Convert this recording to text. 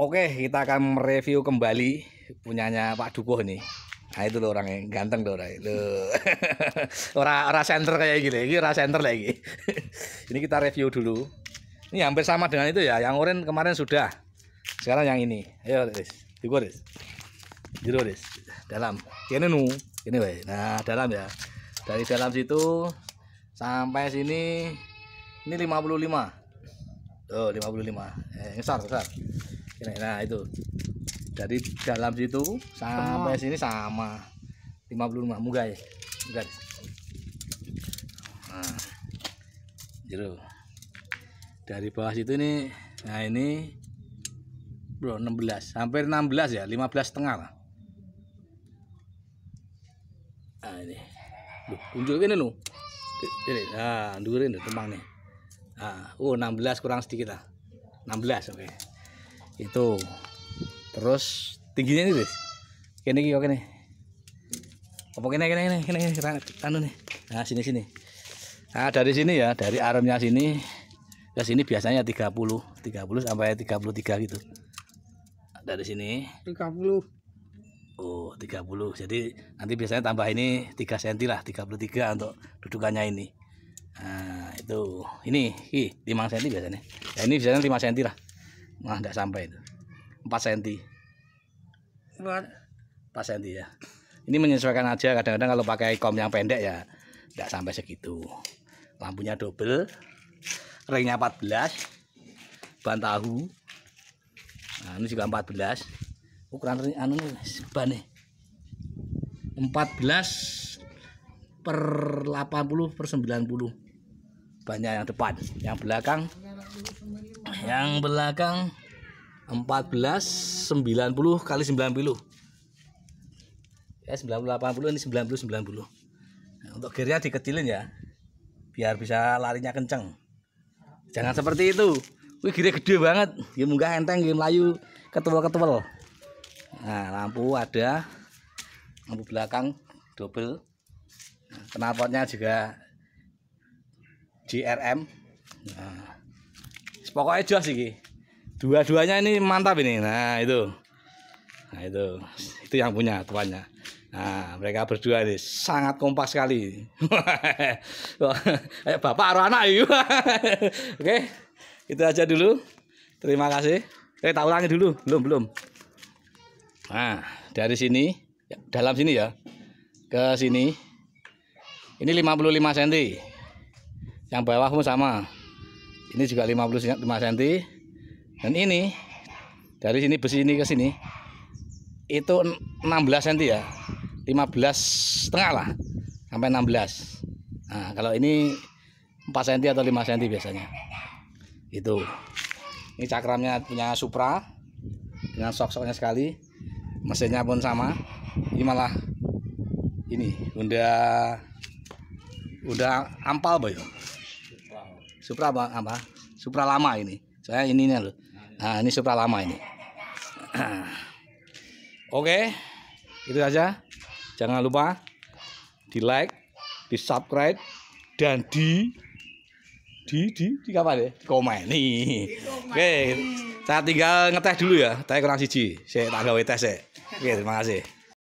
Oke, kita akan mereview kembali punyanya Pak Dukuh nih. Nah itu loh orang yang ganteng loh orang Loh. orang orang center kayak gini, ini orang center lagi. ini kita review dulu. Ini hampir sama dengan itu ya. Yang oren kemarin sudah. Sekarang yang ini. Ayo, Riz. Dukuh, Riz. Jero, Riz. Dalam. Ini nu. Ini, weh. Nah, dalam ya. Dari dalam situ sampai sini ini 55 tuh 55 eh, besar. ngesor nah itu dari dalam situ sampai sini sama 55 muga ya Muga. nah, jero gitu. dari bawah situ ini nah ini bro 16 hampir 16 ya 15 setengah lah nah ini Loh, ini loh ini nah durin tuh tembang nih Nah, uh, 16 kurang sedikit lah. 16 oke. Okay. Itu. Terus tingginya ini, Guys. Kene iki oke kene. Apa kene kene kene kene anu nih. Nah, sini sini. Nah, dari sini ya, dari aremnya sini ke sini biasanya 30, 30 sampai 33 gitu. Dari sini 30. Oh, 30. Jadi nanti biasanya tambah ini 3 cm lah, 33 untuk dudukannya ini. Nah, itu ini hi, 5 cm biasanya ya ini biasanya 5 cm lah nah nggak sampai itu 4 cm 4 cm ya ini menyesuaikan aja kadang-kadang kalau pakai kom yang pendek ya nggak sampai segitu lampunya double ringnya 14 ban tahu nah, ini juga 14 ukuran ring anu ban nih 14 per 80 per 90 banyak yang depan yang belakang yang belakang 1490 kali 90 ya 90 ini 90 90 nah, untuk gearnya dikecilin ya biar bisa larinya kenceng jangan seperti itu wih gearnya gede banget ya mungkin enteng game layu, ketul ketul. nah lampu ada lampu belakang double nah, knalpotnya juga JRM nah, pokoknya jelas iki dua-duanya ini mantap ini nah itu nah itu itu yang punya tuannya nah mereka berdua ini sangat kompak sekali Ayo bapak atau anak yuk oke itu aja dulu terima kasih eh tak ulangi dulu belum belum nah dari sini ya, dalam sini ya ke sini ini 55 cm yang pun sama ini juga 55 cm dan ini dari sini besi ini ke sini itu 16 cm ya 15 setengah lah sampai 16 nah kalau ini 4 cm atau 5 cm biasanya itu ini cakramnya punya Supra dengan sok-soknya sekali mesinnya pun sama ini malah ini udah udah ampal boyo Supra apa? apa Supra lama ini. Saya ininya loh. Nah, ini Supra lama ini. Oke, itu saja. Jangan lupa di like, di subscribe, dan di di di di apa deh ya? Di komen nih. Oke, saya tinggal ngetes dulu ya. Saya kurang siji. Saya tak gawe tes ya. Oke, terima kasih.